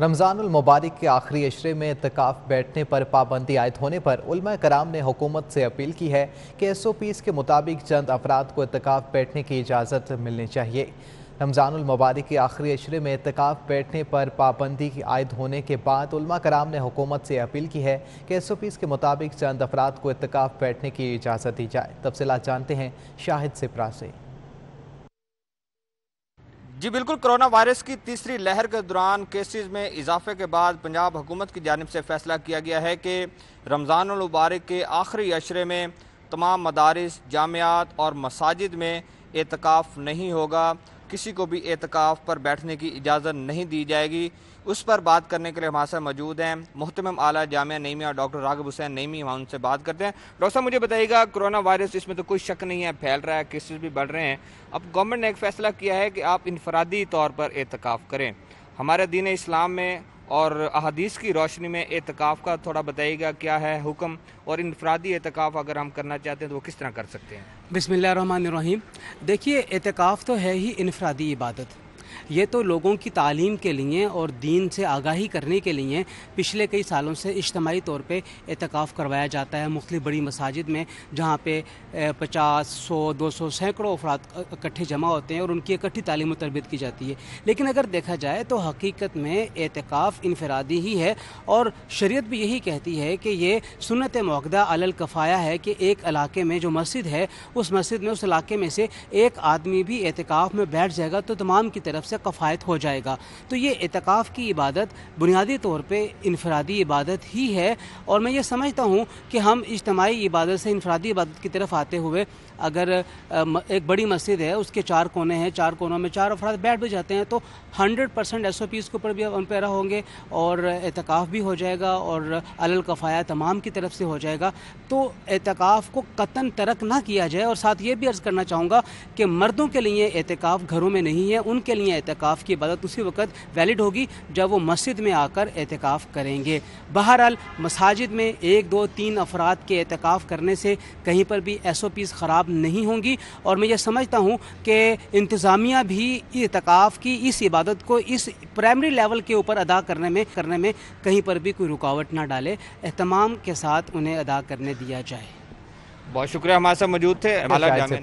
रमज़ान मुबारक के आखिरी अशरे में इतकाफ़ बैठने पर पाबंदी आयद होने पर उलमा कराम ने हुकूमत से अपील की है कि एस ओ पीज़ के मुताबिक चंद अफराद को इतकाफ़ बैठने की इजाज़त मिलनी चाहिए रमज़ान मुबारक के आखिरी अशरे में इतकाफ़ बैठने पर पाबंदी आयद होने के बाद उलमा कराम ने हुकूमत से अपील की है कि एस ओ पीज़ के मुताबिक चंद अफराद को इतकाफ़ बैठने की इजाज़त दी जाए तफसला जानते हैं शाहिद सिपरा से जी बिल्कुल कोरोना वायरस की तीसरी लहर के दौरान केसेस में इजाफे के बाद पंजाब हुकूमत की जानब से फैसला किया गया है कि रमज़ान मुबारक के आखिरी अशरे में तमाम मदारस जामियात और मसाजिद में एतकाफ़ नहीं होगा किसी को भी एहतिकाफ पर बैठने की इजाज़त नहीं दी जाएगी उस पर बात करने के लिए हमारे साथ मौजूद हैं मोहतम आला जामिया नईमी और डॉक्टर राघब हुसैन नईमी हम उनसे बात करते हैं डॉक्टर साहब मुझे बताइएगा कोरोना वायरस इसमें तो कोई शक नहीं है फैल रहा है केसेस भी बढ़ रहे हैं अब गवर्नमेंट ने एक फ़ैसला किया है कि आप इनफरादी तौर पर एहतिकाफ करें हमारे दीन इस्लाम में और अदीस की रोशनी में एतकाफ़ का थोड़ा बताइएगा क्या है हुक्म और इनफरादी एतकाफ़ अगर हम करना चाहते हैं तो वो किस तरह कर सकते हैं बिसमीम देखिए एतकाफ़ तो है ही इनफरादी इबादत ये तो लोगों की तालीम के लिए और दीन से आगाही करने के लिए पिछले कई सालों से इज्तमाही तौर पर एहतिकाफ़ करवाया जाता है मुख्तु बड़ी मसाजिद में जहाँ पे पचास सौ दो सौ सैकड़ों अफराद इकट्ठे जमा होते हैं और उनकी इकट्ठी तालीम और तरबियत की जाती है लेकिन अगर देखा जाए तो हकीकत में एहतिकाफ़ इनफरादी ही है और शरीयत भी यही कहती है कि ये सुनत मौकदा अलल कफ़ाया है कि एक इलाके में जो मस्जिद है उस मस्जिद में उस इलाके में से एक आदमी भी एहतिकाफ़ में बैठ जाएगा तो तमाम की तरफ से कफ़ायत हो जाएगा तो ये एतकाफ़ की इबादत बुनियादी तौर पर इनफरादी इबादत ही है और मैं ये समझता हूँ कि हम इज्तमाही इबादत से इनफरादी इबादत की तरफ आते हुए अगर एक बड़ी मस्जिद है उसके चार कोने हैं चार कोनों में चार अफराद बैठ भी जाते हैं तो hundred percent S O Ps के ऊपर भी उन पैरा होंगे और एतकाफ़ भी हो जाएगा और अलल कफ़ाया तमाम की तरफ से हो जाएगा तो एतकाफ़ को कतन तरक ना किया जाए और साथ ये भी अर्ज़ करना चाहूँगा कि मर्दों के लिए एहतिकाफ़ घरों में नहीं है उनके लिए है एहतिकाफ़ की इबादत उसी वक्त वैलिड होगी जब वो मस्जिद में आकर एहतिकाफ़ करेंगे बहरहाल मसाजिद में एक दो तीन अफराद के एहतिकाफ़ करने से कहीं पर भी एस ओ पी ख़राब नहीं होंगी और मैं ये समझता हूँ कि इंतज़ामिया भी एहतिकाफ़ की इस इबादत को इस प्राइमरी लेवल के ऊपर अदा करने में करने में कहीं पर भी कोई रुकावट ना डाले अहतमाम के साथ उन्हें अदा करने दिया जाए बहुत शुक्रिया हमारे साथ मौजूद थे